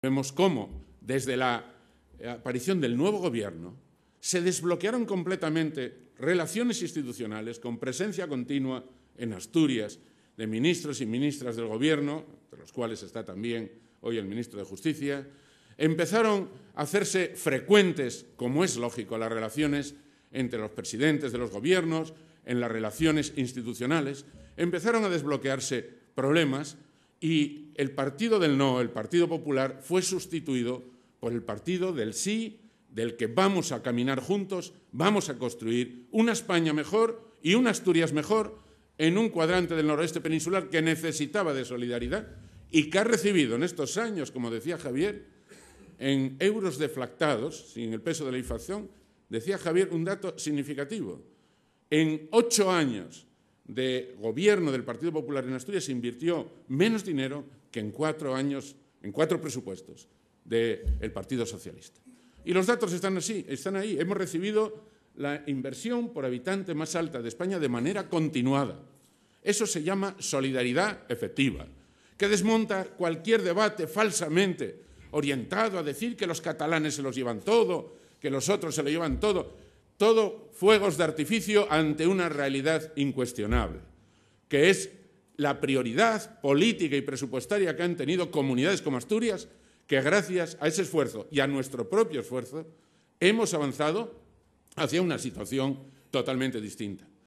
Vemos cómo, desde la eh, aparición del nuevo gobierno, se desbloquearon completamente relaciones institucionales con presencia continua en Asturias de ministros y ministras del gobierno, entre los cuales está también hoy el ministro de Justicia. Empezaron a hacerse frecuentes, como es lógico, las relaciones entre los presidentes de los gobiernos, en las relaciones institucionales. Empezaron a desbloquearse problemas y el partido del no, el Partido Popular, fue sustituido por el partido del sí, del que vamos a caminar juntos, vamos a construir una España mejor y una Asturias mejor en un cuadrante del noroeste peninsular que necesitaba de solidaridad y que ha recibido en estos años, como decía Javier, en euros deflactados, sin el peso de la inflación, decía Javier un dato significativo. En ocho años de gobierno del Partido Popular en Asturias se invirtió menos dinero que en cuatro años, en cuatro presupuestos del Partido Socialista. Y los datos están así, están ahí. Hemos recibido la inversión por habitante más alta de España de manera continuada. Eso se llama solidaridad efectiva, que desmonta cualquier debate falsamente orientado a decir que los catalanes se los llevan todo, que los otros se lo llevan todo. Todo fuegos de artificio ante una realidad incuestionable, que es la prioridad política y presupuestaria que han tenido comunidades como Asturias, que gracias a ese esfuerzo y a nuestro propio esfuerzo hemos avanzado hacia una situación totalmente distinta.